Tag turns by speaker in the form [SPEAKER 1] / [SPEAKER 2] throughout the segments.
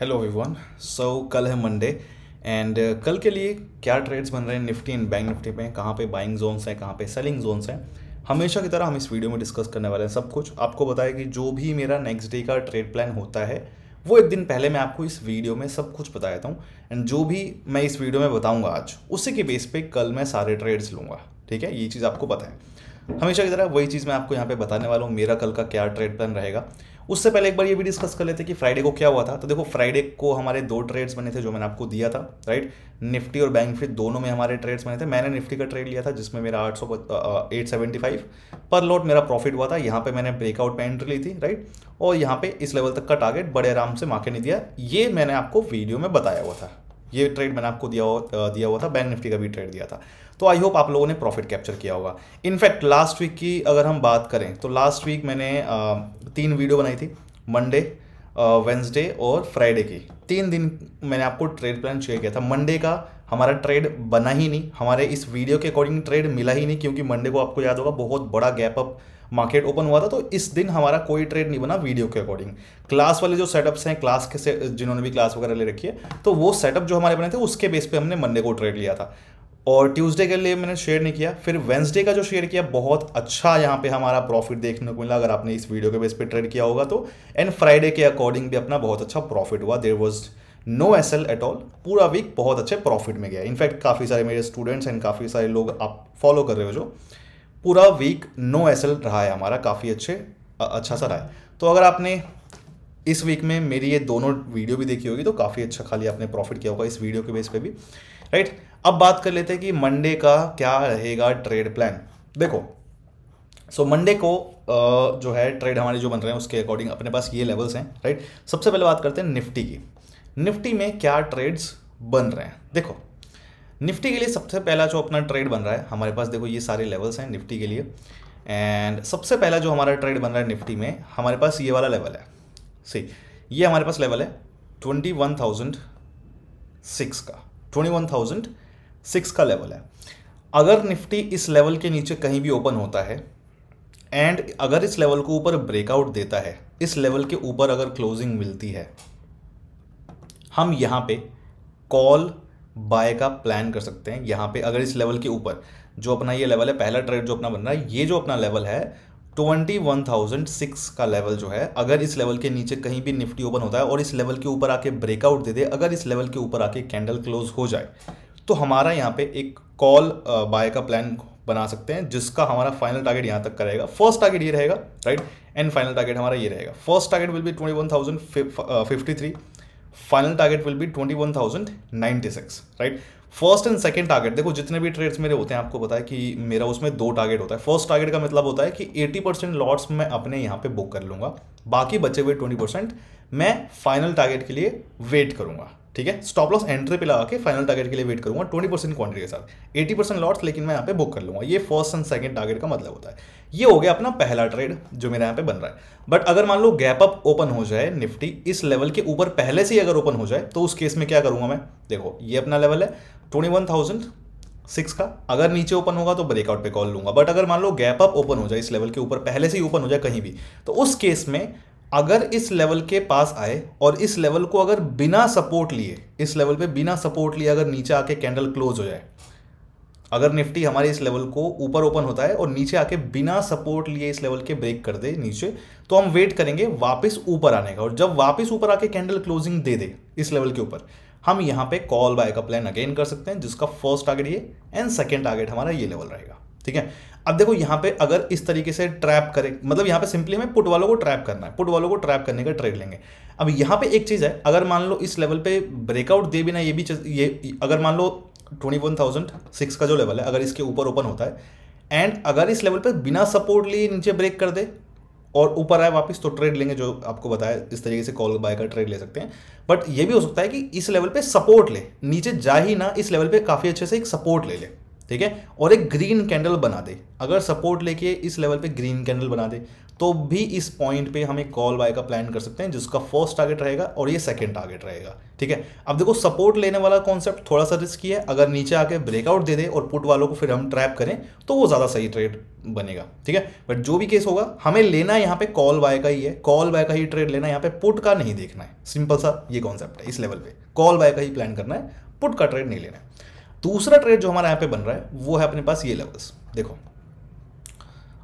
[SPEAKER 1] hello everyone so कल है Monday and uh, कल के लिए क्या ट्रेड्स बन रहे हैं निफ्टी एंड बैंक निफ्टी में कहाँ पे बाइंग जोन्स हैं कहाँ पे सेलिंग जोन्स हैं हमेशा की तरह हम इस वीडियो में डिस्कस करने वाले हैं सब कुछ आपको बताया कि जो भी मेरा नेक्स्ट डे का ट्रेड प्लान होता है वो एक दिन पहले मैं आपको इस वीडियो में सब कुछ बता देता हूँ एंड जो भी मैं इस वीडियो में बताऊँगा आज उसी के बेस पर कल मैं सारे ट्रेड्स लूँगा ठीक है ये चीज़ आपको पता है हमेशा की तरह वही चीज़ मैं आपको यहाँ पे बताने वाला हूँ मेरा कल का क्या ट्रेड प्लान रहेगा उससे पहले एक बार ये भी डिस्कस कर लेते कि फ्राइडे को क्या हुआ था तो देखो फ्राइडे को हमारे दो ट्रेड्स बने थे जो मैंने आपको दिया था राइट निफ्टी और बैंक निफ्टी दोनों में हमारे ट्रेड्स बने थे मैंने निफ्टी का ट्रेड लिया था जिसमें मेरा आठ सौ एट सेवेंटी फाइव पर लॉट मेरा प्रॉफिट हुआ था यहाँ पर मैंने ब्रेकआउट में एंट्री ली थी राइट और यहाँ पर इस लेवल तक का टारगेट बड़े आराम से मार्केट नहीं दिया ये मैंने आपको वीडियो में बताया हुआ था ये ट्रेड मैंने आपको दिया हुआ दिया हुआ था बैंक निफ्टी का भी ट्रेड दिया था तो आई होप आप लोगों ने प्रॉफिट कैप्चर किया होगा इनफैक्ट लास्ट वीक की अगर हम बात करें तो लास्ट वीक मैंने तीन वीडियो बनाई थी मंडे वेंसडे और फ्राइडे की तीन दिन मैंने आपको ट्रेड प्लान शेयर किया था मंडे का हमारा ट्रेड बना ही नहीं हमारे इस वीडियो के अकॉर्डिंग ट्रेड मिला ही नहीं क्योंकि मंडे को आपको याद होगा बहुत बड़ा गैप अप मार्केट ओपन हुआ था तो इस दिन हमारा कोई ट्रेड नहीं बना वीडियो के अकॉर्डिंग क्लास वाले जो सेटअप्स हैं क्लास के से जिन्होंने भी क्लास वगैरह ले रखी है तो वो सेटअप जो हमारे बने थे उसके बेस पे हमने मंडे को ट्रेड लिया था और ट्यूसडे के लिए मैंने शेयर नहीं किया फिर वेंसडे का जो शेयर किया बहुत अच्छा यहाँ पे हमारा प्रॉफिट देखने को मिला अगर आपने इस वीडियो के बेस पे ट्रेड किया होगा तो एंड फ्राइडे के अकॉर्डिंग भी अपना बहुत अच्छा प्रॉफिट हुआ there was no S L at all पूरा वीक बहुत अच्छे प्रॉफिट में गया इनफैक्ट काफ़ी सारे मेरे स्टूडेंट्स एंड काफ़ी सारे लोग आप फॉलो कर रहे हो जो पूरा वीक नो एस रहा है हमारा काफ़ी अच्छे अच्छा सा रहा है तो अगर आपने इस वीक में मेरी ये दोनों वीडियो भी देखी होगी तो काफ़ी अच्छा खाली आपने प्रॉफिट किया होगा इस वीडियो के बेस पे भी राइट अब बात कर लेते हैं कि मंडे का क्या रहेगा ट्रेड प्लान देखो सो so, मंडे को जो है ट्रेड हमारे जो बन रहे हैं उसके अकॉर्डिंग अपने पास ये लेवल्स हैं राइट सबसे पहले बात करते हैं निफ्टी की निफ्टी में क्या ट्रेड्स बन रहे हैं देखो निफ्टी के लिए सबसे पहला जो अपना ट्रेड बन रहा है हमारे पास देखो ये सारे लेवल्स हैं निफ्टी के लिए एंड सबसे पहला जो हमारा ट्रेड बन रहा है निफ्टी में हमारे पास ये वाला लेवल है सही ये हमारे पास लेवल है ट्वेंटी वन थाउजेंड सिक्स का ट्वेंटी वन थाउजेंड सिक्स का लेवल है अगर निफ्टी इस लेवल के नीचे कहीं भी ओपन होता है एंड अगर इस लेवल को ऊपर ब्रेकआउट देता है इस लेवल के ऊपर अगर क्लोजिंग मिलती है हम यहाँ पे कॉल बाय का प्लान कर सकते हैं यहाँ पे अगर इस लेवल के ऊपर जो अपना ये लेवल है पहला ट्रेड जो अपना बन रहा है ये जो अपना लेवल है ट्वेंटी वन थाउजेंड सिक्स का लेवल जो है अगर इस लेवल के नीचे कहीं भी निफ्टी ओपन होता है और इस लेवल के ऊपर आके ब्रेकआउट दे दे अगर इस लेवल के ऊपर आके कैंडल क्लोज हो जाए तो हमारा यहाँ पे एक कॉल बाय का प्लान बना सकते हैं जिसका हमारा फाइनल टारगेट यहाँ तक करेगा फर्स्ट टारगेट ये रहेगा राइट एंड फाइनल टारगेट हमारा ये रहेगा first target will be twenty one thousand fifty three final target will be twenty one thousand ninety six right first and second target देखो जितने भी ट्रेड्स मेरे होते हैं आपको पता है कि मेरा उसमें दो टारगेट होता है फर्स्ट टारगेट का मतलब होता है कि 80 परसेंट लॉट्स मैं अपने यहाँ पे बुक कर लूंगा बाकी बचे हुए 20 परसेंट मैं फाइनल टारगेट के लिए वेट करूंगा ठीक है स्टॉप लॉस एंट्री पे लगा के फाइनल टारगेट के लिए वेट करूंगा ट्वेंटी परसेंट क्वान्टिटी के साथ एटी परसेंट लॉट्स लेकिन मैं यहाँ पे बुक कर लूंगा ये फर्स्ट एंड सेकेंड टारगेट का मतलब होता है ये हो गया अपना पहला ट्रेड जो मेरे यहाँ पे बन रहा है बट अगर मान लो गैप अप ओपन हो जाए निफ्टी इस लेवल के ऊपर पहले से ही अगर ओपन हो जाए तो उस केस में क्या करूँगा मैं देखो ये अपना लेवल है ट्वेंटी वन थाउजेंड सिक्स का अगर नीचे ओपन होगा तो ब्रेकआउट पे कॉल लूंगा बट अगर मान लो गैप अप ओपन हो जाए इस लेवल के ऊपर पहले से ही ओपन हो जाए कहीं भी तो उस केस में अगर इस लेवल के पास आए और इस लेवल को अगर बिना सपोर्ट लिए इस लेवल पे बिना सपोर्ट लिए अगर नीचे आके कैंडल क्लोज हो जाए अगर निफ्टी हमारे इस लेवल को ऊपर ओपन होता है और नीचे आके बिना सपोर्ट लिए इस लेवल के ब्रेक कर दे नीचे तो हम वेट करेंगे वापस ऊपर आने का और जब वापस ऊपर आके कैंडल क्लोजिंग दे दे इस लेवल के ऊपर हम यहाँ पे कॉल बाय का प्लान अगेन कर सकते हैं जिसका फर्स्ट टारगेट ये एंड सेकेंड टारगेट हमारा ये लेवल रहेगा ठीक है अब देखो यहाँ पे अगर इस तरीके से ट्रैप करें मतलब यहाँ पे सिंपली हमें पुट वालों को ट्रैप करना है पुट वालों को ट्रैप करने का ट्रेड लेंगे अब यहाँ पे एक चीज़ है अगर मान लो इस लेवल पे ब्रेकआउट दे बिना ये भी ये अगर मान लो ट्वेंटी वन थाउजेंड सिक्स का जो लेवल है अगर इसके ऊपर ओपन होता है एंड अगर इस लेवल पर बिना सपोर्ट लिए नीचे ब्रेक कर दे और ऊपर आए वापस तो ट्रेड लेंगे जो आपको बताया इस तरीके से कॉल बाय का ट्रेड ले सकते हैं बट ये भी हो सकता है कि इस लेवल पे सपोर्ट ले नीचे जा ही ना इस लेवल पे काफ़ी अच्छे से एक सपोर्ट ले ले ठीक है और एक ग्रीन कैंडल बना दे अगर सपोर्ट लेके इस लेवल पे ग्रीन कैंडल बना दे तो भी इस पॉइंट पे हम एक कॉल बाय का प्लान कर सकते हैं जिसका फर्स्ट टारगेट रहेगा और ये सेकंड टारगेट रहेगा ठीक है अब देखो सपोर्ट लेने वाला कॉन्सेप्ट थोड़ा सा रिस्की है अगर नीचे आके ब्रेकआउट दे दे और पुट वालों को फिर हम ट्रैप करें तो वो ज़्यादा सही ट्रेड बनेगा ठीक है बट जो भी केस होगा हमें लेना यहाँ पे कॉल बाय का ही है कॉल बाय का ही ट्रेड लेना यहाँ पे पुट का नहीं देखना है सिंपल सा ये कॉन्सेप्ट है इस लेवल पे कॉल बाय का ही प्लान करना है पुट का ट्रेड नहीं लेना है दूसरा ट्रेड जो हमारा यहाँ पे बन रहा है वो है अपने पास ये लेवल्स देखो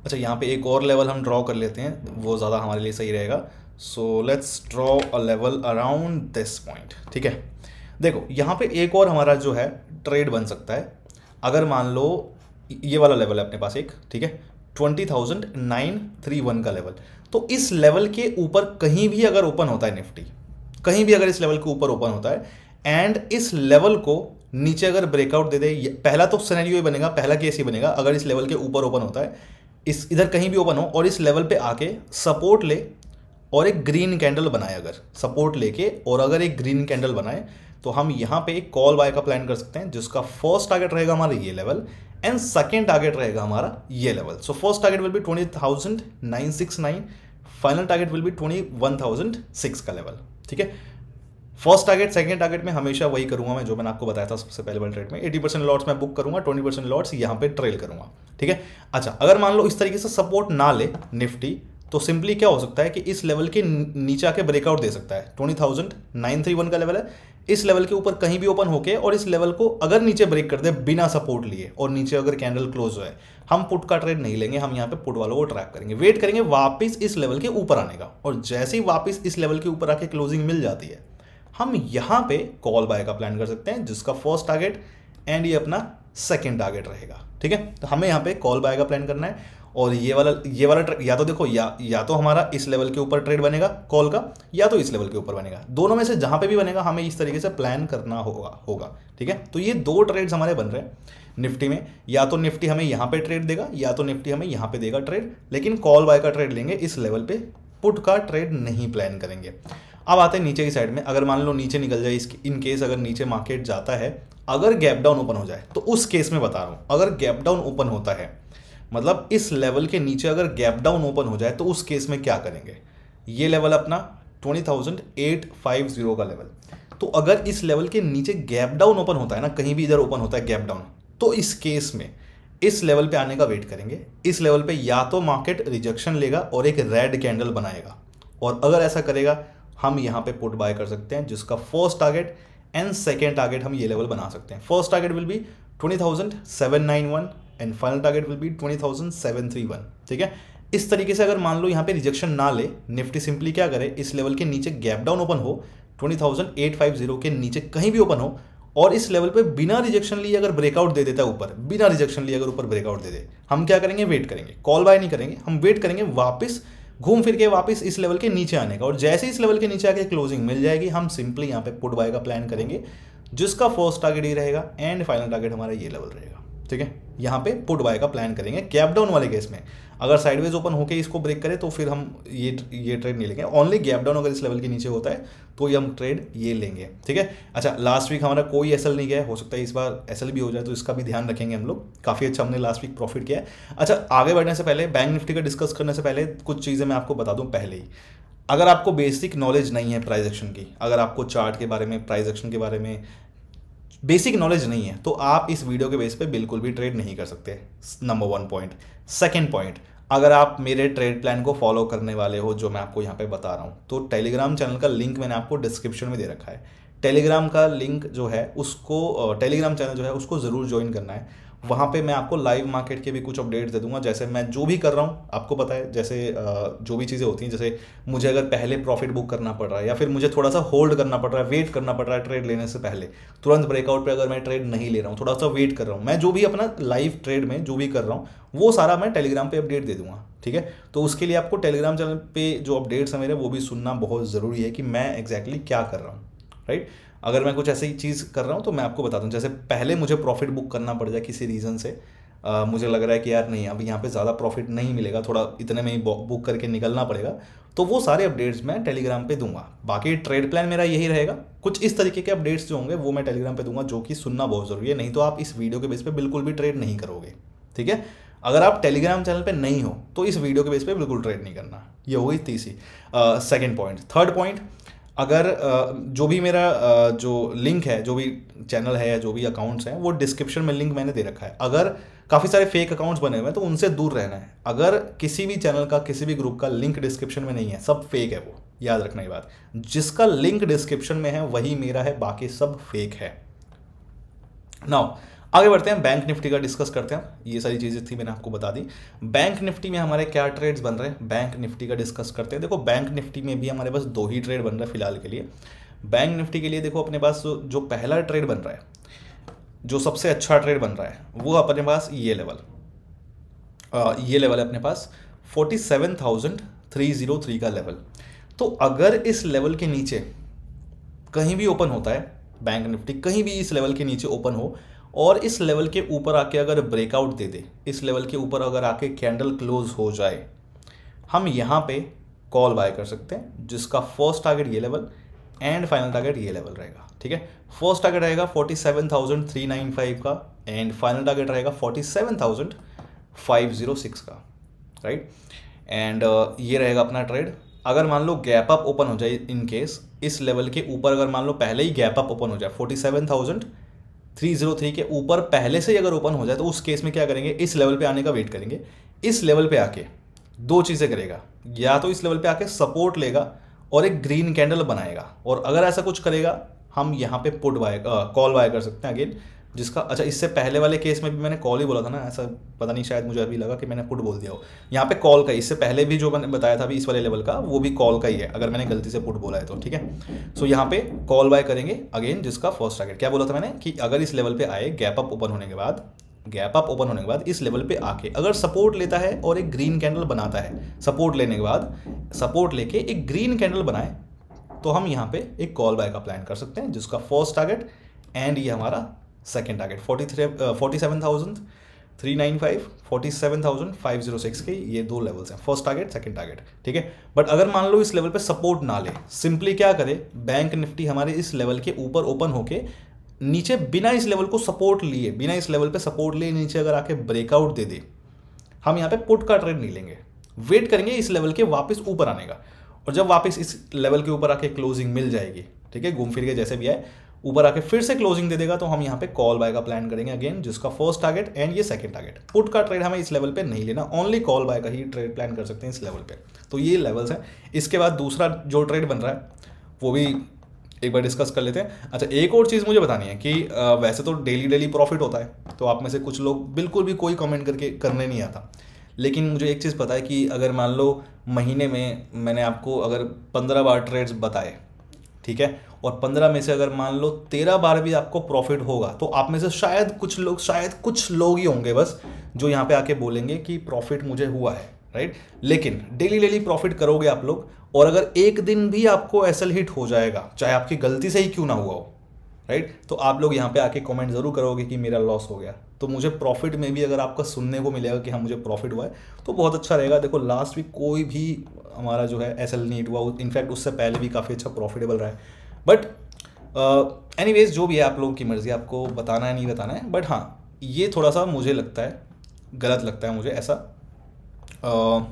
[SPEAKER 1] अच्छा यहाँ पे एक और लेवल हम ड्रॉ कर लेते हैं वो ज़्यादा हमारे लिए सही रहेगा so let's draw a level around this point ठीक है देखो यहाँ पे एक और हमारा जो है ट्रेड बन सकता है अगर मान लो ये वाला लेवल है अपने पास एक ठीक है twenty thousand nine three one का लेवल तो इस लेवल के ऊपर कहीं भी अगर ओपन होता है निफ्टी कहीं भी अगर इस लेवल के ऊपर ओपन होता है एंड इस लेवल को नीचे अगर ब्रेकआउट दे दे पहला तो सैनरी ही बनेगा पहला केस ही बनेगा अगर इस लेवल के ऊपर ओपन होता है इस इधर कहीं भी ओपन हो और इस लेवल पे आके सपोर्ट ले और एक ग्रीन कैंडल बनाए अगर सपोर्ट लेके और अगर एक ग्रीन कैंडल बनाए तो हम यहाँ पे एक कॉल बाय का प्लान कर सकते हैं जिसका फर्स्ट टारगेट रहेगा हमारा ये लेवल एंड सेकेंड टारगेट रहेगा हमारा ये level so first target will be twenty thousand nine six nine final target will be twenty one thousand six का लेवल ठीक है फर्स्ट टारगेट सेकंड टारगेट में हमेशा वही करूंगा मैं जो मैंने आपको बताया था सबसे पहले वाले ट्रेड में 80 परसेंट लॉट्स मैं बुक करूंगा 20 परसेंट लॉट्स यहाँ पे ट्रेल करूंगा ठीक है अच्छा अगर मान लो इस तरीके से सपोर्ट ना ले निफ्टी तो सिंपली क्या हो सकता है कि इस लेवल के नीचे आके ब्रेकआउट दे सकता है twenty thousand nine three one का लेवल है इस लेवल के ऊपर कहीं भी ओपन होके और इस लेवल को अगर नीचे ब्रेक कर दे बिना सपोर्ट लिए और नीचे अगर कैंडल क्लोज हो हम पुट का ट्रेड नहीं लेंगे हम यहाँ पे पुट वालों को ट्रैक करेंगे वेट करेंगे वापस इस लेवल के ऊपर आने का और जैसे ही वापस इस लेवल के ऊपर आके क्लोजिंग मिल जाती है हम यहाँ पे कॉल बाय का प्लान कर सकते हैं जिसका फर्स्ट टारगेट एंड ये अपना सेकेंड टारगेट रहेगा ठीक है तो हमें यहाँ पे कॉल बाय का प्लान करना है और ये वाला ये वाला ट्रेड या तो देखो या या तो हमारा इस लेवल के ऊपर ट्रेड बनेगा कॉल का या तो इस लेवल के ऊपर बनेगा दोनों में से जहां पे भी बनेगा हमें इस तरीके से प्लान करना होगा होगा ठीक है तो ये दो ट्रेड्स हमारे बन रहे हैं निफ्टी में या तो निफ्टी हमें यहाँ पे ट्रेड देगा या तो निफ्टी हमें यहाँ पे देगा ट्रेड लेकिन कॉल बाय का ट्रेड लेंगे इस लेवल पे पुट का ट्रेड नहीं प्लान करेंगे अब आते हैं नीचे की साइड में अगर मान लो नीचे निकल जाए इन केस अगर नीचे मार्केट जाता है अगर गैप डाउन ओपन हो जाए तो उस केस में बता रहा हूँ अगर गैप डाउन ओपन होता है मतलब इस लेवल के नीचे अगर गैप डाउन ओपन हो जाए तो उस केस में क्या करेंगे ये लेवल अपना twenty thousand eight five zero का लेवल तो अगर इस लेवल के नीचे गैप डाउन ओपन होता है ना कहीं भी इधर ओपन होता है गैप डाउन तो इस केस में इस लेवल पे आने का वेट करेंगे इस लेवल पे या तो मार्केट रिजेक्शन लेगा और एक रेड कैंडल बनाएगा और अगर ऐसा करेगा हम यहाँ पे पुट बाय कर सकते हैं जिसका first target and second target हम ये लेवल बना सकते हैं first target will be twenty thousand seven nine one and final target will be twenty thousand seven three one ठीक है इस तरीके से अगर मान लो यहाँ पे रिजेक्शन ना ले निफ्टी सिंपली क्या करे इस लेवल के नीचे गैप डाउन ओपन हो twenty thousand eight five zero के नीचे कहीं भी ओपन हो और इस लेवल पे बिना रिजेक्शन लिए अगर ब्रेकआउट दे देता है ऊपर बिना रिजेक्शन लिए अगर ऊपर ब्रेकआउट दे दे हम क्या करेंगे वेट करेंगे कॉल बाय नहीं करेंगे हम वेट करेंगे वापस घूम फिर के वापस इस लेवल के नीचे आने का और जैसे इस लेवल के नीचे आके क्लोजिंग मिल जाएगी हम सिंपली यहाँ पे पुट बाय का प्लान करेंगे जिसका फर्स्ट टारगेट ये रहेगा एंड फाइनल टारगेट हमारा ये लेवल रहेगा ठीक है यहाँ पे पुट बाय का प्लान करेंगे गैप डाउन वाले केस में अगर साइडवेज ओपन होकर इसको ब्रेक करे तो फिर हम ये ये ट्रेड नहीं लेंगे ओनली गैप डाउन अगर इस लेवल के नीचे होता है तो ये हम ट्रेड ये लेंगे ठीक है अच्छा लास्ट वीक हमारा कोई एसएल नहीं गया हो सकता है इस बार एसएल भी हो जाए तो इसका भी ध्यान रखेंगे हम लोग काफ़ी अच्छा हमने लास्ट वीक प्रॉफिट किया है अच्छा आगे बढ़ने से पहले बैंक निफ्टी का डिस्कस करने से पहले कुछ चीज़ें मैं आपको बता दूँ पहले ही अगर आपको बेसिक नॉलेज नहीं है प्राइजेक्शन की अगर आपको चार्ट के बारे में प्राइजेक्शन के बारे में बेसिक नॉलेज नहीं है तो आप इस वीडियो के बेस पे बिल्कुल भी ट्रेड नहीं कर सकते number one point second point अगर आप मेरे ट्रेड प्लान को फॉलो करने वाले हो जो मैं आपको यहाँ पे बता रहा हूँ तो टेलीग्राम चैनल का लिंक मैंने आपको डिस्क्रिप्शन में दे रखा है टेलीग्राम का लिंक जो है उसको टेलीग्राम चैनल जो है उसको ज़रूर ज्वाइन करना है वहाँ पे मैं आपको लाइव मार्केट के भी कुछ अपडेट्स दे दूंगा जैसे मैं जो भी कर रहा हूँ आपको पता है जैसे जो भी चीज़ें होती हैं जैसे मुझे अगर पहले प्रॉफिट बुक करना पड़ रहा है या फिर मुझे थोड़ा सा होल्ड करना पड़ रहा है वेट करना पड़ रहा है ट्रेड लेने से पहले तुरंत ब्रेकआउट पर अगर मैं ट्रेड नहीं ले रहा हूँ थोड़ा सा वेट कर रहा हूँ मैं जो भी अपना लाइव ट्रेड में जो भी कर रहा हूँ वो सारा मैं टेलीग्राम पर अपडेट दे दूंगा ठीक है तो उसके लिए आपको टेलीग्राम चैनल पर जो अपडेट्स हैं मेरे वो भी सुनना बहुत ज़रूरी है कि मैं एग्जैक्टली क्या कर रहा हूँ राइट अगर मैं कुछ ऐसी चीज़ कर रहा हूँ तो मैं आपको बता दूँ जैसे पहले मुझे प्रॉफिट बुक करना पड़ जाए किसी रीज़न से आ, मुझे लग रहा है कि यार नहीं अब यहाँ पे ज़्यादा प्रॉफिट नहीं मिलेगा थोड़ा इतने में ही बुक करके निकलना पड़ेगा तो वो सारे अपडेट्स मैं टेलीग्राम पे दूंगा बाकी ट्रेड प्लान मेरा यही रहेगा कुछ इस तरीके के अपडेट्स जो होंगे वो मैं टेलीग्राम पे दूंगा जो कि सुनना बहुत ज़रूरी है नहीं तो आप इस वीडियो के बेस पर बिल्कुल भी ट्रेड नहीं करोगे ठीक है अगर आप टेलीग्राम चैनल पे नहीं हो तो इस वीडियो के बेस पे बिल्कुल ट्रेड नहीं करना ये हो गई तीसरी सेकेंड पॉइंट थर्ड पॉइंट अगर जो भी मेरा जो लिंक है जो भी चैनल है या जो भी अकाउंट्स हैं वो डिस्क्रिप्शन में लिंक मैंने दे रखा है अगर काफ़ी सारे फेक अकाउंट्स बने हुए हैं तो उनसे दूर रहना है अगर किसी भी चैनल का किसी भी ग्रुप का लिंक डिस्क्रिप्शन में नहीं है सब फेक है वो याद रखना ये बात जिसका लिंक डिस्क्रिप्शन में है वही मेरा है बाकी सब फेक है नाउ आगे बढ़ते हैं बैंक निफ्टी का डिस्कस करते हैं ये सारी चीज़ें थी मैंने आपको बता दी बैंक निफ्टी में हमारे क्या ट्रेड्स बन रहे हैं बैंक निफ्टी का डिस्कस करते हैं देखो बैंक निफ्टी में भी हमारे पास दो ही ट्रेड बन रहा है फिलहाल के लिए बैंक निफ्टी के लिए देखो अपने पास जो पहला ट्रेड बन रहा है जो सबसे अच्छा ट्रेड बन रहा है वो अपने पास ये लेवल ये लेवल है अपने पास forty seven thousand three zero three का लेवल तो अगर इस लेवल के नीचे कहीं भी ओपन होता है बैंक निफ्टी कहीं भी इस लेवल के नीचे ओपन हो और इस लेवल के ऊपर आके अगर ब्रेकआउट दे दे इस लेवल के ऊपर अगर आके कैंडल क्लोज हो जाए हम यहाँ पे कॉल बाय कर सकते हैं जिसका फर्स्ट टारगेट ये लेवल एंड फाइनल टारगेट ये लेवल रहेगा ठीक है फर्स्ट टारगेट रहेगा forty seven thousand three nine five का एंड फाइनल टारगेट रहेगा forty seven thousand five zero six का राइट एंड uh, ये रहेगा अपना ट्रेड अगर मान लो गैप अप ओपन हो जाए इन केस इस लेवल के ऊपर अगर मान लो पहले ही गैप अप ओपन हो जाए फोर्टी सेवन थाउजेंड 303 के ऊपर पहले से ही अगर ओपन हो जाए तो उस केस में क्या करेंगे इस लेवल पे आने का वेट करेंगे इस लेवल पे आके दो चीज़ें करेगा या तो इस लेवल पे आके सपोर्ट लेगा और एक ग्रीन कैंडल बनाएगा और अगर ऐसा कुछ करेगा हम यहाँ पे पुट बाय कॉल बाय कर सकते हैं अगेन जिसका अच्छा इससे पहले वाले केस में भी मैंने कॉल ही बोला था ना ऐसा पता नहीं शायद मुझे अभी लगा कि मैंने पुट बोल दिया हो यहाँ पे कॉल का इससे पहले भी जो मैंने बताया था अभी इस वाले लेवल का वो भी कॉल का ही है अगर मैंने गलती से पुट बोला है तो ठीक है सो so, यहाँ पे कॉल बाय करेंगे अगेन जिसका फर्स्ट टारगेट क्या बोला था मैंने कि अगर इस लेवल पर आए गैप अप ओपन होने के बाद गैप अप ओपन होने के बाद इस लेवल पे आके अगर सपोर्ट लेता है और एक ग्रीन कैंडल बनाता है सपोर्ट लेने के बाद सपोर्ट लेके एक ग्रीन कैंडल बनाए तो हम यहाँ पे एक कॉल बाय का प्लान कर सकते हैं जिसका फर्स्ट टारगेट एंड ये हमारा second target forty three forty seven thousand three nine five forty seven thousand five zero six के ये दो लेवल्स हैं फर्स्ट टारगेट सेकेंड टारगेट ठीक है बट अगर मान लो इस लेवल पे सपोर्ट ना ले सिंपली क्या करे बैंक निफ्टी हमारे इस लेवल के ऊपर ओपन होके नीचे बिना इस लेवल को सपोर्ट लिए बिना इस लेवल पे सपोर्ट लिए नीचे अगर आके ब्रेकआउट दे दे हम यहाँ पे पुट का ट्रेड नहीं लेंगे वेट करेंगे इस लेवल के वापस ऊपर आने का और जब वापस इस लेवल के ऊपर आके क्लोजिंग मिल जाएगी ठीक है घूम फिर के जैसे भी आए ऊपर आके फिर से क्लोजिंग दे देगा तो हम यहाँ पे कॉल बाय का प्लान करेंगे अगेन जिसका फर्स्ट टारगेट एंड ये सेकंड टारगेट पुट का ट्रेड हमें इस लेवल पे नहीं लेना ओनली कॉल बाय का ही ट्रेड प्लान कर सकते हैं इस लेवल पे तो ये लेवल्स हैं इसके बाद दूसरा जो ट्रेड बन रहा है वो भी एक बार डिस्कस कर लेते हैं अच्छा एक और चीज़ मुझे बतानी है कि वैसे तो डेली डेली प्रॉफिट होता है तो आप में से कुछ लोग बिल्कुल भी कोई कमेंट करके करने नहीं आता लेकिन मुझे एक चीज़ पता है कि अगर मान लो महीने में मैंने आपको अगर पंद्रह बार ट्रेड्स बताए ठीक है और पंद्रह में से अगर मान लो तेरह बार भी आपको प्रॉफिट होगा तो आप में से शायद कुछ लोग शायद कुछ लोग ही होंगे बस जो यहाँ पे आके बोलेंगे कि प्रॉफिट मुझे हुआ है राइट लेकिन डेली डेली प्रॉफिट करोगे आप लोग और अगर एक दिन भी आपको एसल हिट हो जाएगा चाहे आपकी गलती से ही क्यों ना हुआ हो राइट तो आप लोग यहाँ पे आके कमेंट ज़रूर करोगे कि मेरा लॉस हो गया तो मुझे प्रॉफिट में भी अगर आपका सुनने को मिलेगा कि हाँ मुझे प्रॉफिट हुआ है तो बहुत अच्छा रहेगा देखो लास्ट वीक कोई भी हमारा जो है एस एल नीट हुआ इनफैक्ट उससे पहले भी काफ़ी अच्छा प्रॉफिटेबल रहा है बट एनी वेज़ जो भी है आप लोगों की मर्ज़ी आपको बताना है नहीं बताना है बट हाँ ये थोड़ा सा मुझे लगता है गलत लगता है मुझे ऐसा uh,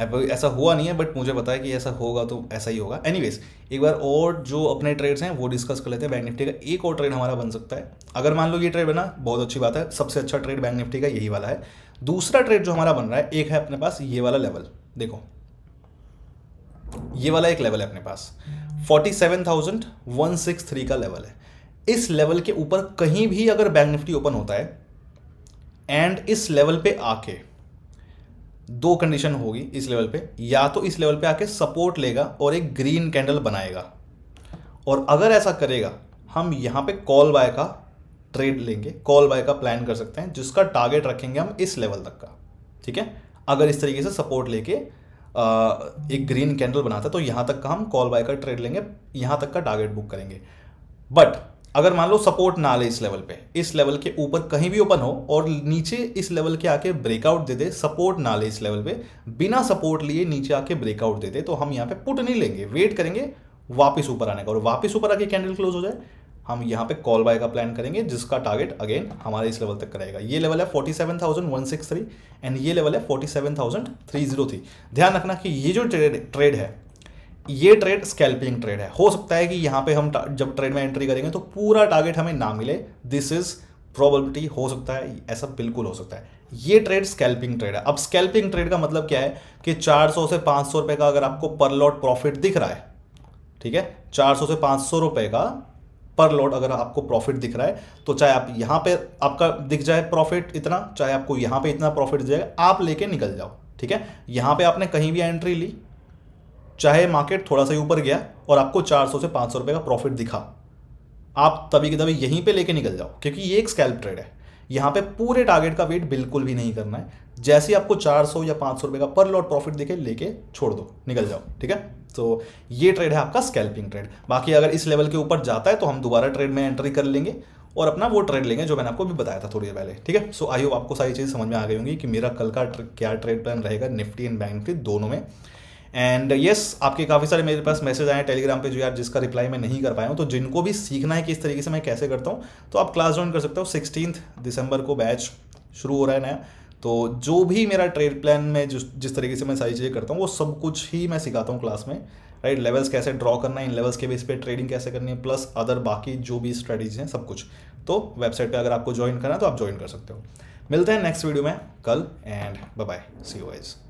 [SPEAKER 1] ऐसा हुआ नहीं है बट मुझे पता है कि ऐसा होगा तो ऐसा ही होगा एनीवेज एक बार और जो अपने ट्रेड्स हैं वो डिस्कस कर लेते हैं बैंक निफ्टी का एक और ट्रेड हमारा बन सकता है अगर मान लो ये ट्रेड बना बहुत अच्छी बात है सबसे अच्छा ट्रेड बैंक निफ्टी का यही वाला है दूसरा ट्रेड जो हमारा बन रहा है एक है अपने पास ये वाला लेवल देखो ये वाला एक लेवल है अपने पास forty seven thousand one six three का लेवल है इस लेवल के ऊपर कहीं भी अगर बैंक निफ्टी ओपन होता है एंड इस लेवल पे आके दो कंडीशन होगी इस लेवल पे या तो इस लेवल पे आके सपोर्ट लेगा और एक ग्रीन कैंडल बनाएगा और अगर ऐसा करेगा हम यहाँ पे कॉल बाय का ट्रेड लेंगे कॉल बाय का प्लान कर सकते हैं जिसका टारगेट रखेंगे हम इस लेवल तक का ठीक है अगर इस तरीके से सपोर्ट लेके एक ग्रीन कैंडल बनाता है तो यहाँ तक का हम कॉल बाय का ट्रेड लेंगे यहाँ तक का टारगेट बुक करेंगे बट अगर मान लो सपोर्ट ना ले इस लेवल पे इस लेवल के ऊपर कहीं भी ओपन हो और नीचे इस लेवल के आके ब्रेकआउट दे दे सपोर्ट ना ले इस लेवल पे बिना सपोर्ट लिए नीचे आके ब्रेकआउट दे दे तो हम यहाँ पे पुट नहीं लेंगे वेट करेंगे वापस ऊपर आने का और वापस ऊपर आके कैंडल क्लोज हो जाए हम यहाँ पे कॉल बाय का प्लान करेंगे जिसका टारगेट अगेन हमारे इस लेवल तक करेगा ये लेवल है फोर्टी एंड ये लेवल है फोर्टी ध्यान रखना कि ये जो ट्रेड ट्रेड है ये ट्रेड स्कैल्पिंग ट्रेड है हो सकता है कि यहाँ पे हम जब ट्रेड में एंट्री करेंगे तो पूरा टारगेट हमें ना मिले दिस इज प्रोबेबिलिटी हो सकता है ऐसा बिल्कुल हो सकता है ये ट्रेड स्कैल्पिंग ट्रेड है अब स्कैल्पिंग ट्रेड का मतलब क्या है कि 400 से 500 रुपए का अगर आपको पर लॉट प्रॉफिट दिख रहा है ठीक है 400 से 500 रुपए का पर लॉट अगर आपको प्रॉफिट दिख रहा है तो चाहे आप यहाँ पे आपका दिख जाए प्रॉफिट इतना चाहे आपको यहाँ पे इतना प्रॉफिट जाएगा आप लेके निकल जाओ ठीक है यहाँ पे आपने कहीं भी एंट्री ली चाहे मार्केट थोड़ा सा ही ऊपर गया और आपको 400 से 500 रुपए का प्रॉफिट दिखा आप तभी के तभी यहीं पे लेके निकल जाओ क्योंकि ये एक स्कैल्प ट्रेड है यहाँ पे पूरे टारगेट का वेट बिल्कुल भी नहीं करना है जैसे ही आपको 400 या 500 रुपए का पर लॉट प्रॉफिट दिखे लेके छोड़ दो निकल जाओ ठीक है तो ये ट्रेड है आपका स्कैल्पिंग ट्रेड बाकी अगर इस लेवल के ऊपर जाता है तो हम दोबारा ट्रेड में एंट्री कर लेंगे और अपना वो ट्रेड लेंगे जो मैंने आपको भी बताया था थोड़ी देर पहले ठीक है सो आई होप आपको सारी चीज़ समझ में आ गई होंगी कि मेरा कल का क्या ट्रेड प्लान रहेगा निफ्टी एंड बैंक निफ्टी दोनों में एंड यस yes, आपके काफ़ी सारे मेरे पास मैसेज आए हैं टेलीग्राम पे जो यार जिसका रिप्लाई मैं नहीं कर पाया हूँ तो जिनको भी सीखना है कि इस तरीके से मैं कैसे करता हूँ तो आप क्लास ज्वाइन कर सकते हो सिक्सटीन दिसंबर को बैच शुरू हो रहा है नया तो जो भी मेरा ट्रेड प्लान में जिस जिस तरीके से मैं सारी चीज़ें करता हूँ वो सब कुछ ही मैं सिखाता हूँ क्लास में राइट लेवल्स कैसे ड्रॉ करना है इन लेवल्स के बेस पे ट्रेडिंग कैसे करनी है प्लस अदर बाकी जो भी स्ट्रेटेजी हैं सब कुछ तो वेबसाइट पे अगर आपको ज्वाइन करना है तो आप ज्वाइन कर सकते हो मिलते हैं नेक्स्ट वीडियो में कल and bye see you wise